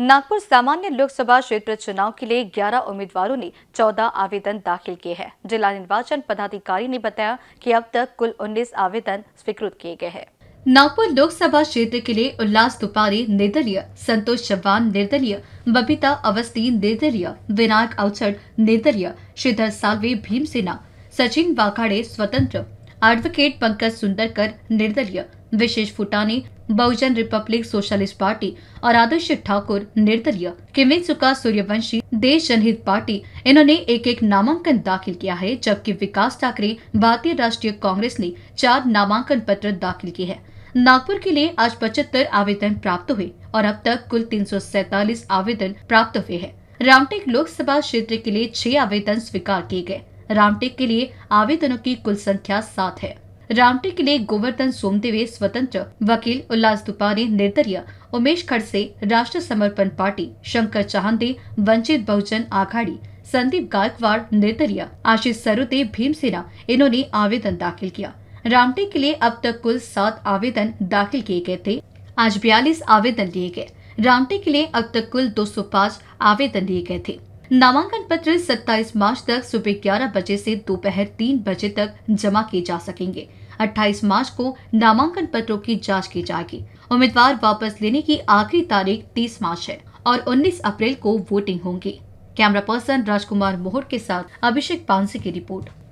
नागपुर सामान्य लोकसभा क्षेत्र चुनाव के लिए 11 उम्मीदवारों ने 14 आवेदन दाखिल किए हैं जिला निर्वाचन पदाधिकारी ने बताया कि अब तक कुल 19 आवेदन स्वीकृत किए गए हैं नागपुर लोकसभा क्षेत्र के लिए उल्लास दुपारी निर्दलीय संतोष चौहान निर्दलीय बबीता अवस्थी निर्दलीय विनायक अवचड़ निर्दलीय श्रीधर सालवे भीम सचिन वाकाड़े स्वतंत्र एडवोकेट पंकज सुंदरकर निर्दलीय विशेष फुटानी बहुजन रिपब्लिक सोशलिस्ट पार्टी और आदर्श ठाकुर निर्दलीय किमिन सुका सूर्यवंशी देश जनहित पार्टी इन्होंने एक एक नामांकन दाखिल किया है जबकि विकास ठाकरे भारतीय राष्ट्रीय कांग्रेस ने चार नामांकन पत्र दाखिल किए हैं नागपुर के लिए आज पचहत्तर आवेदन प्राप्त हुए और अब तक कुल तीन आवेदन प्राप्त हुए हैं रामटेक लोकसभा क्षेत्र के लिए छह आवेदन स्वीकार किए गए रामटेक के लिए आवेदनों की कुल संख्या सात है रामटेक के लिए गोवर्धन सोमदेवे स्वतंत्र वकील उल्लास दुपाने निर्दलीय उमेश खड़से राष्ट्र समर्पण पार्टी शंकर चहांदे वंचित बहुजन आघाडी संदीप गायकवाड़ निर्दलीय आशीष सरुते भीमसेना इन्होंने आवेदन दाखिल किया रामटेक के लिए अब तक कुल सात आवेदन दाखिल किए गए थे आज बयालीस आवेदन लिए गए रामटेक के लिए अब तक कुल 205 आवेदन लिए गए थे नामांकन पत्र 27 मार्च तक सुबह ग्यारह बजे से दोपहर तीन बजे तक जमा किए जा सकेंगे 28 मार्च को नामांकन पत्रों की जांच की जाएगी उम्मीदवार वापस लेने की आखिरी तारीख 30 मार्च है और 19 अप्रैल को वोटिंग होंगी कैमरा पर्सन राजकुमार मोहर के साथ अभिषेक पानसी की रिपोर्ट